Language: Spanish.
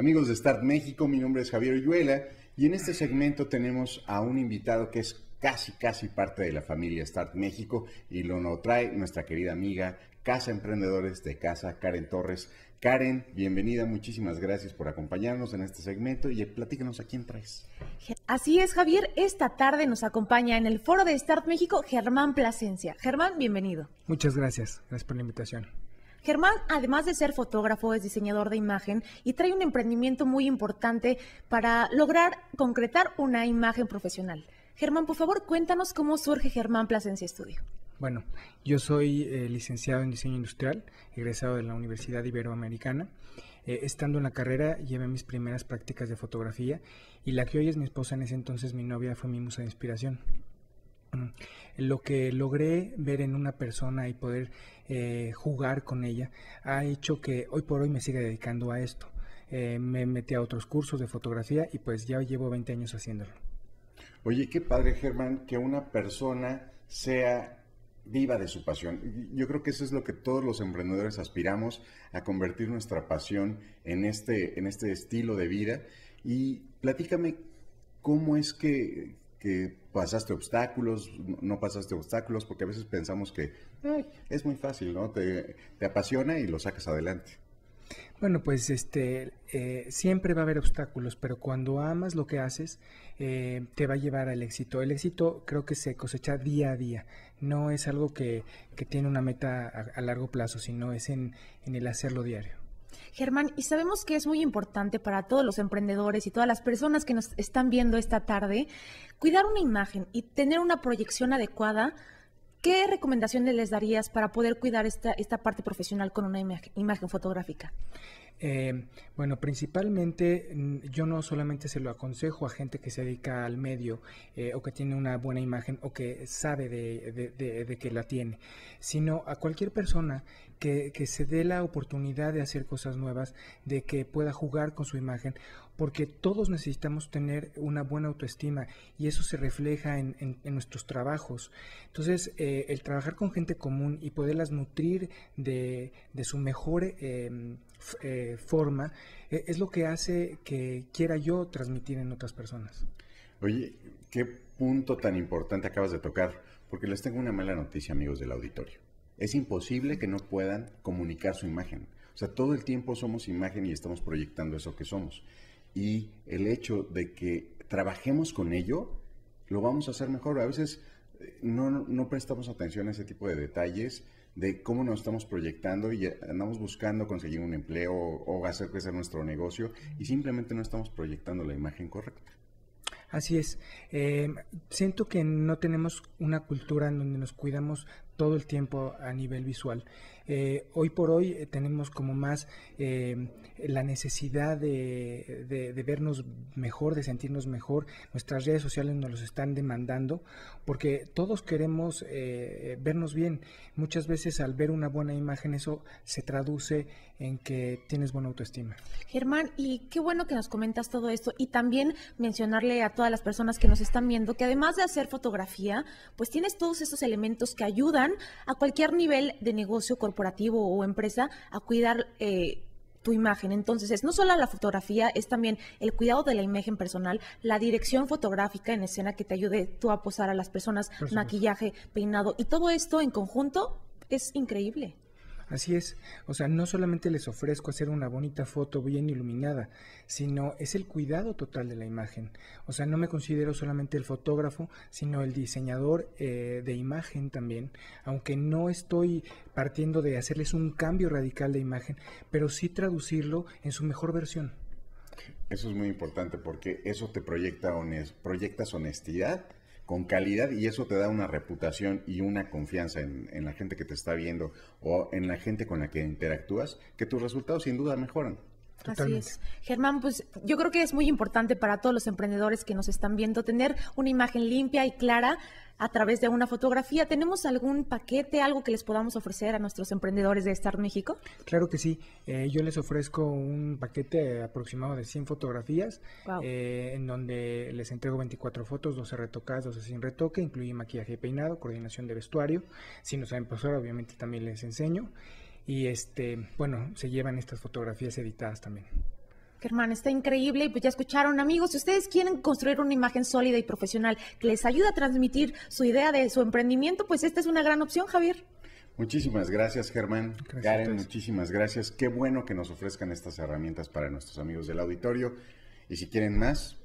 Amigos de Start México, mi nombre es Javier Oyuela y en este segmento tenemos a un invitado que es casi, casi parte de la familia Start México y lo nos trae nuestra querida amiga Casa Emprendedores de Casa, Karen Torres. Karen, bienvenida, muchísimas gracias por acompañarnos en este segmento y platícanos a quién traes. Así es, Javier, esta tarde nos acompaña en el foro de Start México Germán Plasencia. Germán, bienvenido. Muchas gracias, gracias por la invitación. Germán, además de ser fotógrafo, es diseñador de imagen y trae un emprendimiento muy importante para lograr concretar una imagen profesional. Germán, por favor, cuéntanos cómo surge Germán Plasencia Estudio. Bueno, yo soy eh, licenciado en diseño industrial, egresado de la Universidad Iberoamericana. Eh, estando en la carrera llevé mis primeras prácticas de fotografía y la que hoy es mi esposa en ese entonces mi novia fue mi musa de inspiración. Mm. lo que logré ver en una persona y poder eh, jugar con ella ha hecho que hoy por hoy me siga dedicando a esto. Eh, me metí a otros cursos de fotografía y pues ya llevo 20 años haciéndolo. Oye, qué padre Germán que una persona sea viva de su pasión. Yo creo que eso es lo que todos los emprendedores aspiramos, a convertir nuestra pasión en este, en este estilo de vida. Y platícame cómo es que, que pasaste obstáculos, no pasaste obstáculos, porque a veces pensamos que es muy fácil, ¿no? Te, apasiona y lo sacas adelante. Bueno, pues este, eh, siempre va a haber obstáculos, pero cuando amas lo que haces, eh, te va a llevar al éxito. El éxito creo que se cosecha día a día, no es algo que, que tiene una meta a, largo plazo, sino es en el hacerlo diario. Germán, y sabemos que es muy importante para todos los emprendedores y todas las personas que nos están viendo esta tarde cuidar una imagen y tener una proyección adecuada. ¿Qué recomendaciones les darías para poder cuidar esta, parte profesional con una imagen, fotográfica? Eh, bueno, principalmente mm, yo no solamente se lo aconsejo a gente que se dedica al medio eh, o que tiene una buena imagen o que sabe de, de, que la tiene, sino a cualquier persona que, se dé la oportunidad de hacer cosas nuevas, de que pueda jugar con su imagen, porque todos necesitamos tener una buena autoestima y eso se refleja en, nuestros trabajos. Entonces, eh, el trabajar con gente común y poderlas nutrir de, su mejor em, eh, forma e, es lo que hace que quiera yo transmitir en otras personas. Oye, qué punto tan importante acabas de tocar, porque les tengo una mala noticia, amigos del auditorio es imposible que no puedan comunicar su imagen. O sea, todo el tiempo somos imagen y estamos proyectando eso que somos. Y el hecho de que trabajemos con ello, lo vamos a hacer mejor. A veces eh, no, prestamos atención a ese tipo de detalles de cómo nos estamos proyectando y eh, andamos buscando conseguir un empleo o hacer crecer nuestro negocio y simplemente no estamos proyectando la imagen correcta. Así es. Eh, siento que no tenemos una cultura en donde nos cuidamos todo el tiempo a nivel visual. Eh, hoy por hoy eh, tenemos como más eh, la necesidad de, de, vernos mejor, de sentirnos mejor. Nuestras redes sociales nos los están demandando porque todos queremos vernos bien. Muchas veces al ver una buena imagen eso se traduce en que tienes buena autoestima. Germán, y qué bueno que nos comentas todo esto y también mencionarle a todas las personas que nos están viendo que además de hacer fotografía, pues tienes todos esos elementos que ayudan a cualquier nivel de negocio corporativo o empresa a cuidar... Eh, tu imagen. Entonces, es no solo la fotografía, es también el cuidado de la imagen personal, la dirección fotográfica en escena que te ayude tú a posar a las personas. maquillaje, peinado y todo esto en conjunto es increíble. Así es, o sea, no solamente les ofrezco hacer una bonita foto bien iluminada, sino es el cuidado total de la imagen. O sea, no me considero solamente el fotógrafo, sino el diseñador eh, de imagen también, aunque no estoy partiendo de hacerles un cambio radical de imagen, pero sí traducirlo en su mejor versión. Eso es muy importante porque eso te proyecta proyectas honestidad con calidad y eso te da una reputación y una confianza en, en, la gente que te está viendo o en la gente con la que interactúas, que tus resultados sin duda mejoran. Así es. Germán, pues yo creo que es muy importante para todos los emprendedores que nos están viendo tener una imagen limpia y clara a través de una fotografía. ¿Tenemos algún paquete, algo que les podamos ofrecer a nuestros emprendedores de Estar México? Claro que sí. Eh, yo les ofrezco un paquete aproximado de 100 fotografías, eh, en donde les entrego 24 fotos, 12 retocadas, 12 sin retoque, incluye maquillaje y peinado, coordinación de vestuario. Si no saben pasar, obviamente también les enseño y este, bueno, se llevan estas fotografías editadas también. Germán, está increíble y pues ya escucharon amigos, si ustedes quieren construir una imagen sólida y profesional que les ayude a transmitir su idea de su emprendimiento, pues esta es una gran opción, Javier. Muchísimas gracias, Germán. Karen, muchísimas gracias. Qué bueno que nos ofrezcan estas herramientas para nuestros amigos del auditorio. Y si quieren más,